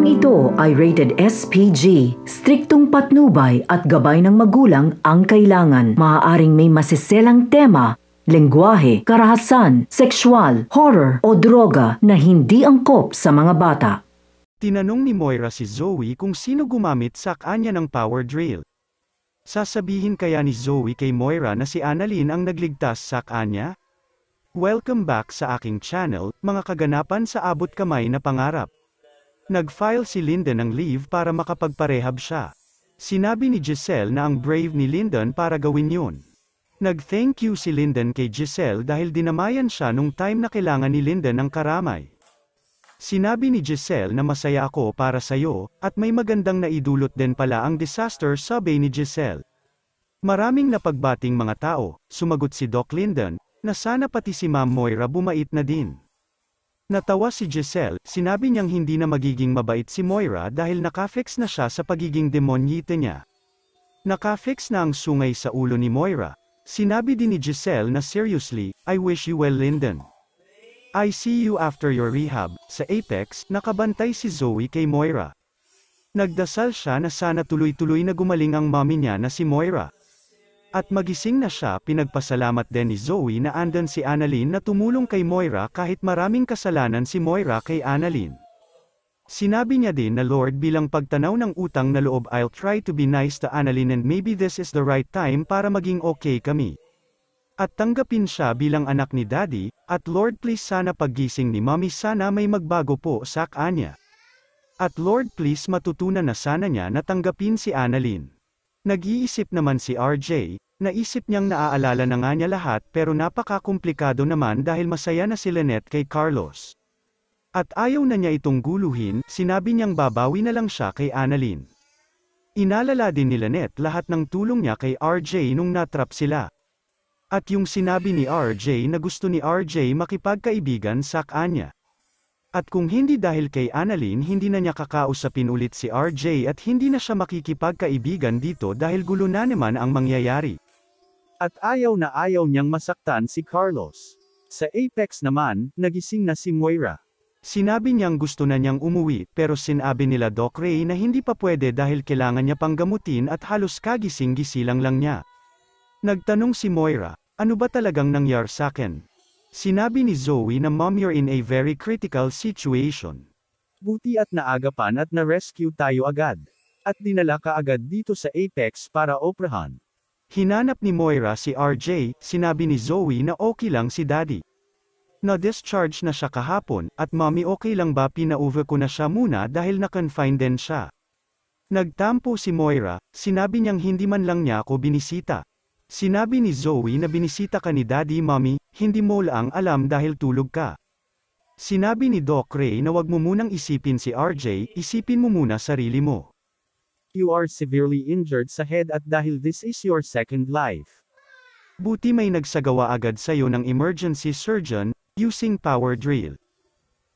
Programang ito ay rated SPG, striktong patnubay at gabay ng magulang ang kailangan. Maaaring may masiselang tema, lengguwahe, karahasan, sexual, horror o droga na hindi angkop sa mga bata. Tinanong ni Moira si Zoe kung sino gumamit sa kanya ng power drill. Sasabihin kaya ni Zoe kay Moira na si Annalyn ang nagligtas sa kanya? Welcome back sa aking channel, mga kaganapan sa abot kamay na pangarap. Nag-file si Linden ng leave para makapagparehab siya. Sinabi ni Giselle na ang brave ni Linden para gawin yun. Nag-thank you si Linden kay Giselle dahil dinamayan siya nung time na kailangan ni Linden ng karamay. Sinabi ni Giselle na masaya ako para sayo, at may magandang naidulot din pala ang disaster sabi ni Giselle. Maraming napagbating mga tao, sumagot si Doc Linden, na sana pati si Ma'am Moira bumait na din. Natawa si Giselle, sinabi niyang hindi na magiging mabait si Moira dahil nakafix na siya sa pagiging demonyite niya. Nakafix na ang sungay sa ulo ni Moira. Sinabi din ni Giselle na seriously, I wish you well Linden. I see you after your rehab, sa Apex, nakabantay si Zoe kay Moira. Nagdasal siya na sana tuloy-tuloy na gumaling ang mami niya na si Moira. At magising na siya pinagpasalamat din ni Zoe na andan si Annalyn na tumulong kay Moira kahit maraming kasalanan si Moira kay Annalyn. Sinabi niya din na Lord bilang pagtanaw ng utang na loob I'll try to be nice to Annalyn and maybe this is the right time para maging okay kami. At tanggapin siya bilang anak ni Daddy, at Lord please sana paggising ni Mommy sana may magbago po sa kanya. At Lord please matutunan na sana niya na tanggapin si Annalyn. Nag-iisip naman si RJ, naisip niyang naaalala na nga niya lahat pero napaka naman dahil masaya na si Lynette kay Carlos. At ayaw na niya itong guluhin, sinabi niyang babawi na lang siya kay Annalyn. Inalala din ni Lynette lahat ng tulong niya kay RJ nung natrap sila. At yung sinabi ni RJ na gusto ni RJ makipagkaibigan sa kanya. At kung hindi dahil kay Annalyn hindi na niya kakausapin ulit si RJ at hindi na siya makikipagkaibigan dito dahil gulo na naman ang mangyayari. At ayaw na ayaw niyang masaktan si Carlos. Sa Apex naman, nagising na si Moira. Sinabi niyang gusto na niyang umuwi pero sinabi nila Doc Ray na hindi pa pwede dahil kailangan niya pang gamutin at halos kagising-gisilang lang niya. Nagtanong si Moira, ano ba talagang nangyar sa akin? Sinabi ni Zoe na mom you're in a very critical situation. Buti at naagapan at na-rescue tayo agad. At dinala ka agad dito sa Apex para oprahan. Hinanap ni Moira si RJ, sinabi ni Zoe na okay lang si daddy. Na-discharge na siya kahapon, at mommy okay lang ba pinauver ko na siya muna dahil na-confine din siya. Nagtampo si Moira, sinabi niyang hindi man lang niya ako binisita. Sinabi ni Zoe na binisita ka ni daddy mommy, hindi mo lang alam dahil tulog ka. Sinabi ni Doc Ray na wag mo munang isipin si RJ, isipin mo muna sarili mo. You are severely injured sa head at dahil this is your second life. Buti may nagsagawa agad sa'yo ng emergency surgeon, using power drill.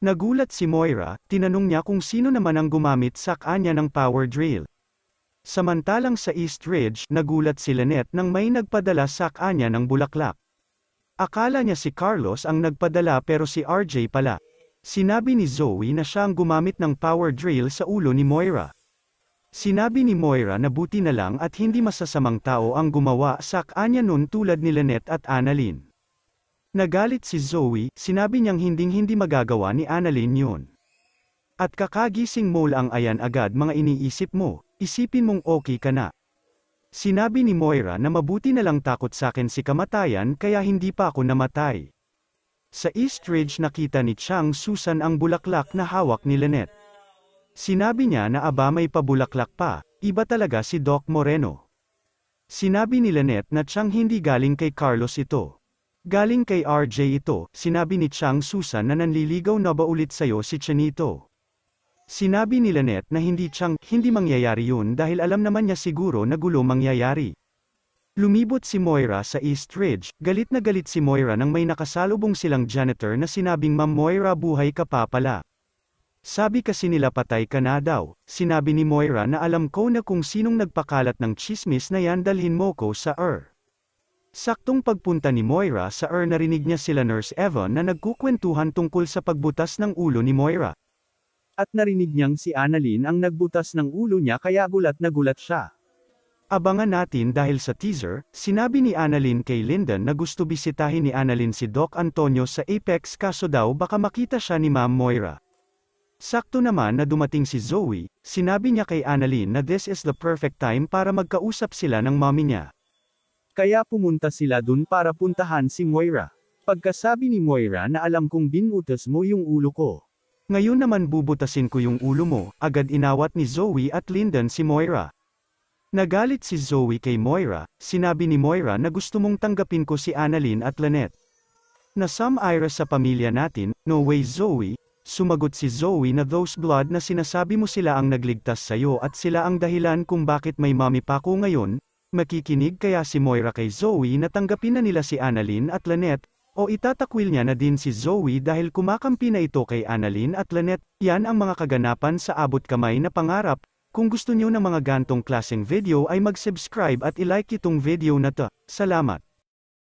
Nagulat si Moira, tinanong niya kung sino naman ang gumamit sa kanya ng power drill. Samantalang sa East Ridge, nagulat si Lynette nang may nagpadala sa kanya ng bulaklak. Akala niya si Carlos ang nagpadala pero si RJ pala. Sinabi ni Zoe na siya ang gumamit ng power drill sa ulo ni Moira. Sinabi ni Moira na buti na lang at hindi masasamang tao ang gumawa sa kanya noon tulad ni Lynette at Annalyn. Nagalit si Zoe, sinabi niyang hinding-hindi magagawa ni Annalyn yun. At kakagising mo lang ayan agad mga iniisip mo, isipin mong okay ka na. Sinabi ni Moira na mabuti na lang takot sakin si kamatayan kaya hindi pa ako namatay. Sa East Ridge nakita ni Chang Susan ang bulaklak na hawak ni Lynette. Sinabi niya na aba may pabulaklak pa, iba talaga si Doc Moreno. Sinabi ni Lynette na Chang hindi galing kay Carlos ito. Galing kay RJ ito, sinabi ni Chang Susan na nanliligaw na ba ulit sayo si Chanito. Sinabi ni Lynette na hindi Chang, hindi mangyayari yun dahil alam naman niya siguro na gulo mangyayari. Lumibot si Moira sa East Ridge, galit na galit si Moira nang may nakasalubong silang janitor na sinabing Ma'am Moira buhay ka pa pala. Sabi kasi nila patay ka na daw, sinabi ni Moira na alam ko na kung sinong nagpakalat ng chismis na yan dalhin mo ko sa ER. Saktong pagpunta ni Moira sa ER narinig niya sila Nurse Evan na nagkukwentuhan tungkol sa pagbutas ng ulo ni Moira at narinig niyang si Annalyn ang nagbutas ng ulo niya kaya gulat na gulat siya. Abangan natin dahil sa teaser, sinabi ni Annalyn kay Lyndon na gusto bisitahin ni Annalyn si Doc Antonio sa Apex kaso daw baka makita siya ni Ma'am Moira. Sakto naman na dumating si Zoe, sinabi niya kay Annalyn na this is the perfect time para magkausap sila ng mommy niya. Kaya pumunta sila dun para puntahan si Moira. Pagkasabi ni Moira na alam kong binutas mo yung ulo ko. Ngayon naman bubutasin ko yung ulo mo, agad inawat ni Zoe at Lyndon si Moira. Nagalit si Zoe kay Moira, sinabi ni Moira na gusto mong tanggapin ko si Annalyn at Lynette. Na some Ira sa pamilya natin, no way Zoe, sumagot si Zoe na those blood na sinasabi mo sila ang nagligtas sayo at sila ang dahilan kung bakit may mami pa ko ngayon, makikinig kaya si Moira kay Zoe na tanggapin na nila si Annalyn at Lynette, o itatakwil niya na din si Zoe dahil kumakampi na ito kay Annalyn at Lynette, yan ang mga kaganapan sa abot kamay na pangarap, kung gusto niyo ng mga gantong klaseng video ay mag-subscribe at ilike itong video na to, salamat.